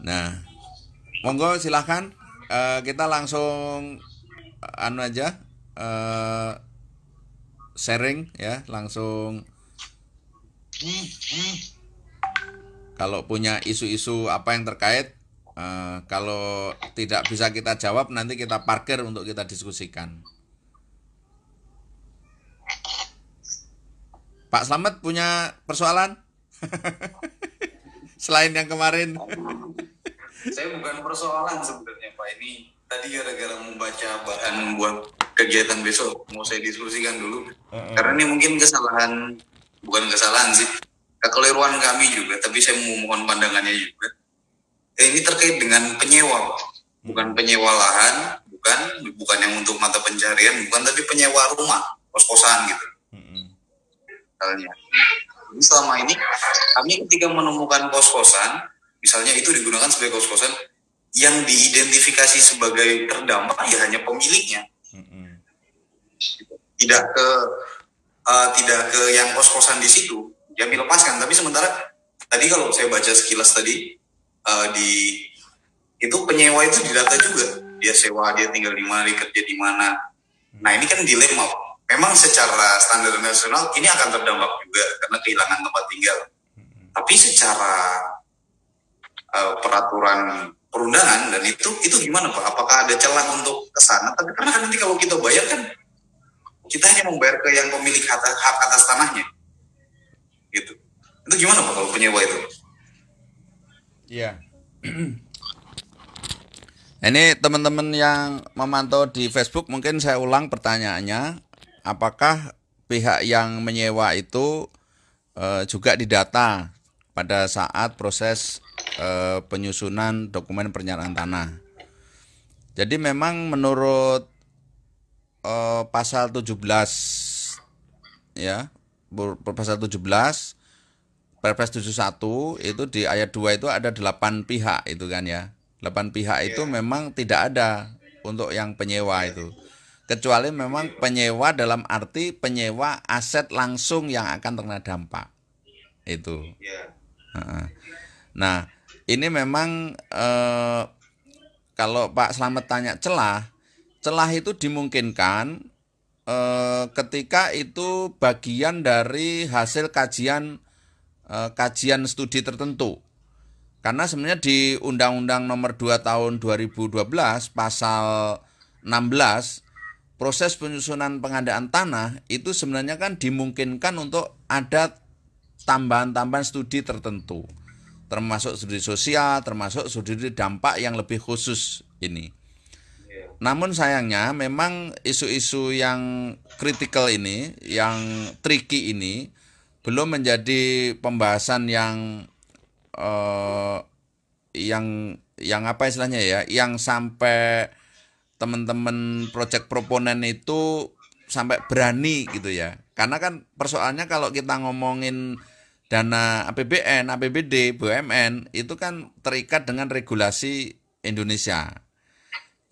Nah, monggo silahkan uh, kita langsung uh, anu aja uh, sharing ya langsung. Kalau punya isu-isu apa yang terkait, uh, kalau tidak bisa kita jawab nanti kita parkir untuk kita diskusikan. Pak Slamet punya persoalan? selain yang kemarin? Saya bukan persoalan sebenarnya Pak ini. Tadi gara-gara membaca bahan buat kegiatan besok mau saya diskusikan dulu. Uh -uh. Karena ini mungkin kesalahan bukan kesalahan sih kekeliruan kami juga, tapi saya mau memohon pandangannya juga. Eh, ini terkait dengan penyewa, bukan penyewa lahan, bukan bukan yang untuk mata pencarian, bukan tapi penyewa rumah, kos-kosan gitu. Uh -uh. Jadi selama ini kami ketika menemukan kos-kosan, misalnya itu digunakan sebagai kos-kosan yang diidentifikasi sebagai terdampak ya hanya pemiliknya. Tidak ke uh, tidak ke yang kos-kosan di situ, ya dilepaskan. Tapi sementara tadi kalau saya baca sekilas tadi uh, di itu penyewa itu didata juga. Dia sewa, dia tinggal di mana, kerja di mana. Nah ini kan dilema memang secara standar nasional ini akan terdampak juga karena kehilangan tempat tinggal. Hmm. Tapi secara uh, peraturan perundangan dan itu itu gimana Pak? Apakah ada celah untuk ke sana? Karena kan nanti kalau kita bayar kan kita hanya membayar ke yang pemilik hak, hak atas tanahnya. Gitu. Itu gimana Pak kalau penyewa itu? Iya. Ini teman-teman yang memantau di Facebook mungkin saya ulang pertanyaannya apakah pihak yang menyewa itu e, juga didata pada saat proses e, penyusunan dokumen pernyataan tanah. Jadi memang menurut e, pasal 17 ya, pasal 17 Perpres 71 itu di ayat 2 itu ada 8 pihak itu kan ya. 8 pihak itu iya. memang tidak ada untuk yang penyewa itu kecuali memang iya. penyewa dalam arti penyewa aset langsung yang akan terkena dampak itu iya. nah ini memang eh, kalau Pak selamat tanya celah celah itu dimungkinkan eh, ketika itu bagian dari hasil kajian eh, kajian studi tertentu karena sebenarnya di Undang-Undang Nomor 2 Tahun 2012 pasal 16 proses penyusunan pengadaan tanah itu sebenarnya kan dimungkinkan untuk ada tambahan-tambahan studi tertentu termasuk studi sosial, termasuk studi dampak yang lebih khusus ini. Namun sayangnya memang isu-isu yang kritikal ini, yang tricky ini belum menjadi pembahasan yang eh, yang yang apa istilahnya ya, yang sampai teman-teman project proponen itu sampai berani gitu ya. Karena kan persoalannya kalau kita ngomongin dana APBN, APBD, BUMN itu kan terikat dengan regulasi Indonesia.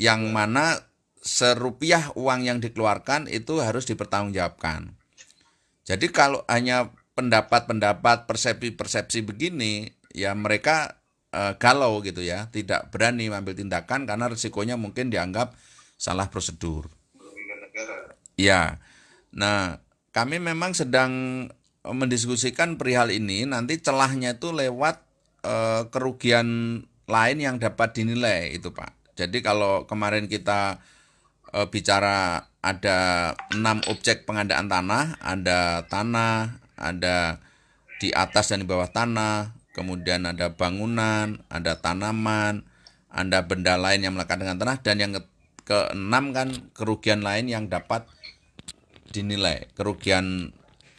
Yang iya. mana serupiah uang yang dikeluarkan itu harus dipertanggungjawabkan. Jadi kalau hanya pendapat-pendapat, persepsi-persepsi begini, ya mereka uh, galau gitu ya, tidak berani mengambil tindakan karena resikonya mungkin dianggap salah prosedur. Ya, nah kami memang sedang eh, mendiskusikan perihal ini. Nanti celahnya itu lewat e, kerugian lain yang dapat dinilai itu pak. Jadi kalau kemarin kita e, bicara ada enam objek pengadaan tanah, ada tanah, ada di atas dan di bawah tanah, kemudian ada bangunan, ada tanaman, ada benda lain yang melekat dengan tanah, dan yang ke keenam kan kerugian lain yang dapat dinilai, kerugian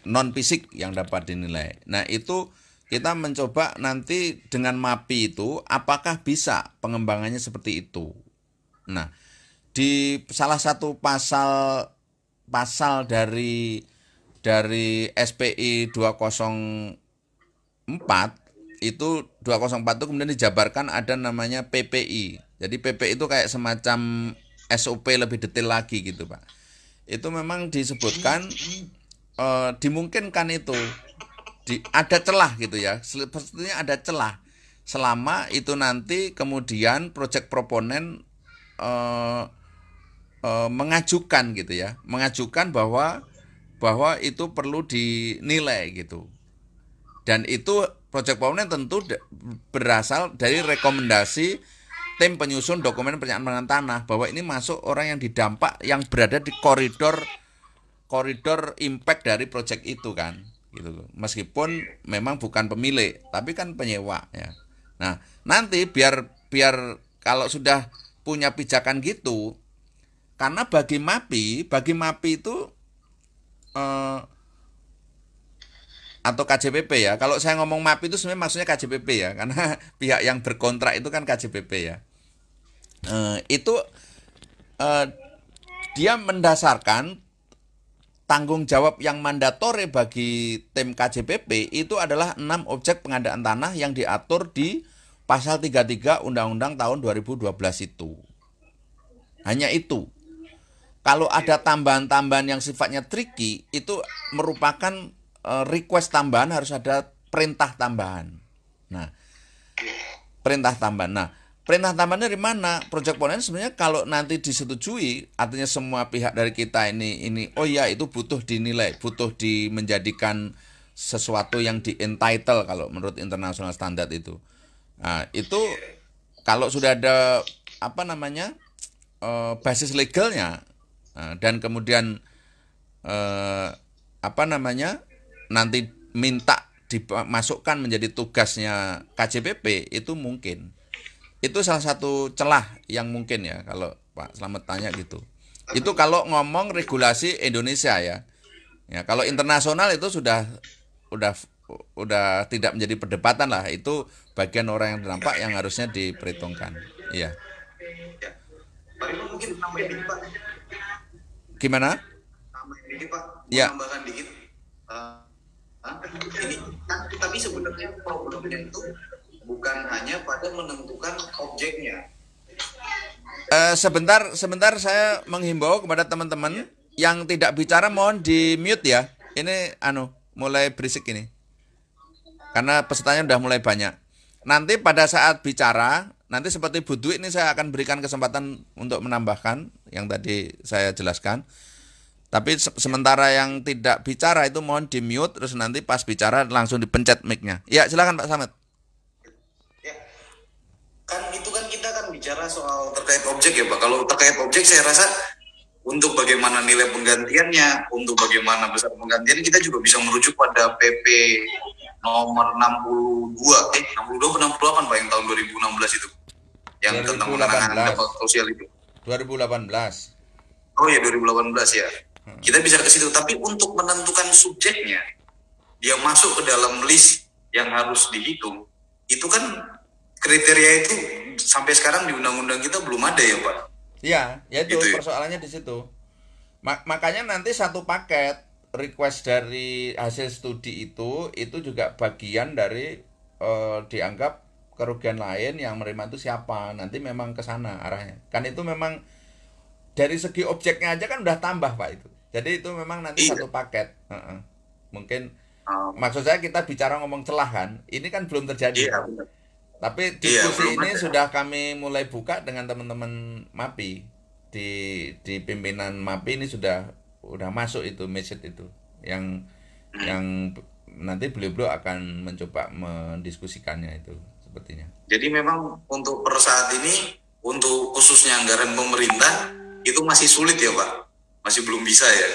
non fisik yang dapat dinilai. Nah itu kita mencoba nanti dengan MAPI itu apakah bisa pengembangannya seperti itu. Nah, di salah satu pasal pasal dari dari SPI 204 itu 204 itu kemudian dijabarkan ada namanya PPI. Jadi PPI itu kayak semacam SOP lebih detail lagi gitu, Pak. Itu memang disebutkan e, dimungkinkan itu di, ada celah gitu ya. Sepertinya ada celah selama itu nanti kemudian proyek proponen e, e, mengajukan gitu ya, mengajukan bahwa bahwa itu perlu dinilai gitu. Dan itu Project PowerPoint tentu berasal dari rekomendasi tim penyusun dokumen pernyataan tanah bahwa ini masuk orang yang didampak yang berada di koridor koridor impact dari project itu kan gitu meskipun memang bukan pemilik tapi kan penyewa ya nah nanti biar biar kalau sudah punya pijakan gitu karena bagi MAPI bagi MAPI itu eh, atau KJPP ya. Kalau saya ngomong MAPI itu sebenarnya maksudnya KJPP ya, karena pihak yang berkontrak itu kan KJPP ya. Uh, itu uh, dia mendasarkan tanggung jawab yang mandatori bagi tim KJPP itu adalah enam objek pengadaan tanah yang diatur di pasal 33 Undang-Undang tahun 2012 itu. Hanya itu. Kalau ada tambahan-tambahan yang sifatnya tricky itu merupakan Eh, request tambahan harus ada perintah tambahan. Nah, perintah tambahan. Nah, perintah tambahan dari mana? Project Ponen sebenarnya kalau nanti disetujui, artinya semua pihak dari kita ini ini oh ya itu butuh dinilai, butuh di menjadikan sesuatu yang di entitle kalau menurut internasional standar itu. Nah, itu kalau sudah ada apa namanya eh, basis legalnya nah, dan kemudian eh, apa namanya nanti minta dimasukkan menjadi tugasnya KJPP itu mungkin. Itu salah satu celah yang mungkin ya kalau Pak selamat tanya gitu. Itu kalau ngomong regulasi Indonesia ya. Ya, kalau internasional itu sudah udah udah tidak menjadi perdebatan lah itu bagian orang yang terdampak yang harusnya diperhitungkan. Iya. ya Gimana? Ya tapi sebenarnya problemnya itu bukan hanya pada menentukan objeknya. Uh, sebentar, sebentar saya menghimbau kepada teman-teman ya. yang tidak bicara mohon di mute ya. Ini anu mulai berisik ini. Karena pesertanya sudah mulai banyak. Nanti pada saat bicara, nanti seperti Budwi ini saya akan berikan kesempatan untuk menambahkan yang tadi saya jelaskan. Tapi se sementara yang tidak bicara itu mohon di mute terus nanti pas bicara langsung dipencet mic-nya. Ya, silakan Pak Samet. Ya. Kan itu kan kita kan bicara soal terkait objek ya, Pak. Kalau terkait objek saya rasa untuk bagaimana nilai penggantiannya, untuk bagaimana besar penggantian kita juga bisa merujuk pada PP nomor 62 eh 62 68 Pak yang tahun 2016 itu. Yang 2018. tentang penanganan dampak sosial itu. 2018. Oh iya, ya 2018 ya. Hmm. Kita bisa ke situ, tapi untuk menentukan subjeknya, dia masuk ke dalam list yang harus dihitung, itu kan kriteria itu sampai sekarang di undang-undang kita belum ada ya Pak? Iya, ya itu gitu ya? persoalannya ya? di situ. Ma makanya nanti satu paket request dari hasil studi itu, itu juga bagian dari uh, dianggap kerugian lain yang menerima itu siapa nanti memang ke sana arahnya kan itu memang dari segi objeknya aja kan udah tambah pak itu jadi itu memang nanti iya. satu paket. Uh -uh. Mungkin um, maksud saya kita bicara ngomong celah kan, ini kan belum terjadi. Iya, Tapi iya, diskusi iya, ini sudah kami mulai buka dengan teman-teman MAPI di di pimpinan MAPI ini sudah udah masuk itu message itu yang hmm. yang nanti beliau-beliau akan mencoba mendiskusikannya itu sepertinya. Jadi memang untuk per saat ini untuk khususnya anggaran pemerintah itu masih sulit ya Pak masih belum bisa ya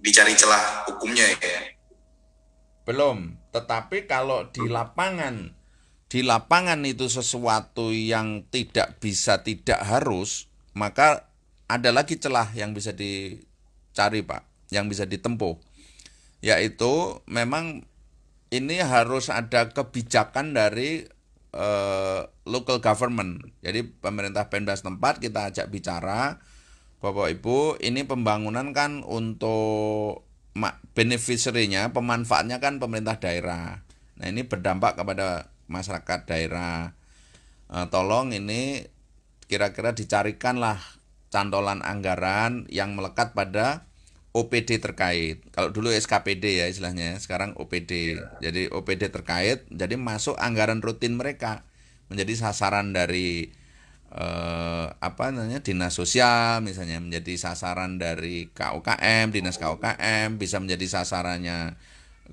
dicari celah hukumnya ya belum tetapi kalau di lapangan di lapangan itu sesuatu yang tidak bisa tidak harus maka ada lagi celah yang bisa dicari pak yang bisa ditempuh yaitu memang ini harus ada kebijakan dari uh, local government. Jadi pemerintah pemda setempat kita ajak bicara Bapak Ibu, ini pembangunan kan untuk beneficiary-nya, pemanfaatnya kan pemerintah daerah. Nah, ini berdampak kepada masyarakat daerah. Nah, tolong ini kira-kira dicarikanlah cantolan anggaran yang melekat pada OPD terkait. Kalau dulu SKPD ya istilahnya, sekarang OPD. Iya. Jadi OPD terkait, jadi masuk anggaran rutin mereka menjadi sasaran dari eh, apa namanya dinas sosial misalnya menjadi sasaran dari KUKM dinas KUKM bisa menjadi sasarannya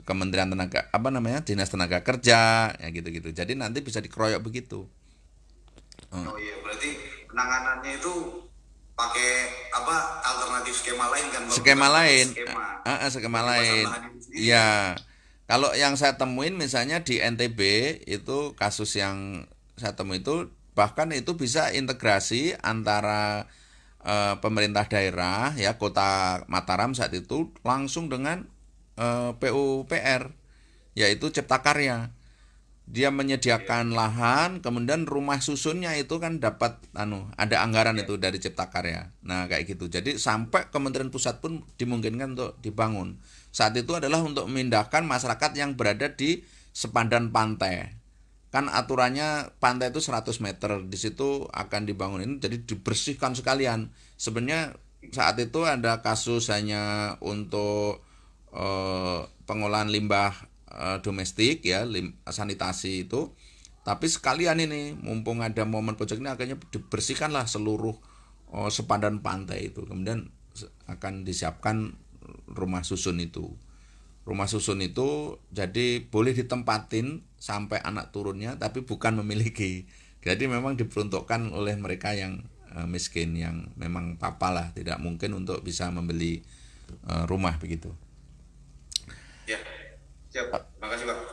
Kementerian Tenaga apa namanya dinas tenaga kerja ya gitu-gitu jadi nanti bisa dikeroyok begitu hmm. oh iya berarti penanganannya itu pakai apa alternatif skema lain kan skema lain skema, uh, uh, skema lain ya kalau yang saya temuin misalnya di NTB itu kasus yang saya temuin itu bahkan itu bisa integrasi antara e, pemerintah daerah ya kota Mataram saat itu langsung dengan e, eh, PUPR yaitu Cipta Karya dia menyediakan lahan kemudian rumah susunnya itu kan dapat anu ada anggaran itu dari Cipta Karya nah kayak gitu jadi sampai Kementerian Pusat pun dimungkinkan untuk dibangun saat itu adalah untuk memindahkan masyarakat yang berada di sepandan pantai kan aturannya pantai itu 100 meter di situ akan dibangun ini jadi dibersihkan sekalian sebenarnya saat itu ada kasus hanya untuk eh, pengolahan limbah eh, domestik ya lim, sanitasi itu tapi sekalian ini mumpung ada momen proyek ini akhirnya dibersihkanlah seluruh eh, sepadan pantai itu kemudian akan disiapkan rumah susun itu rumah susun itu jadi boleh ditempatin sampai anak turunnya tapi bukan memiliki jadi memang diperuntukkan oleh mereka yang eh, miskin yang memang papalah tidak mungkin untuk bisa membeli eh, rumah begitu ya siap makasih pak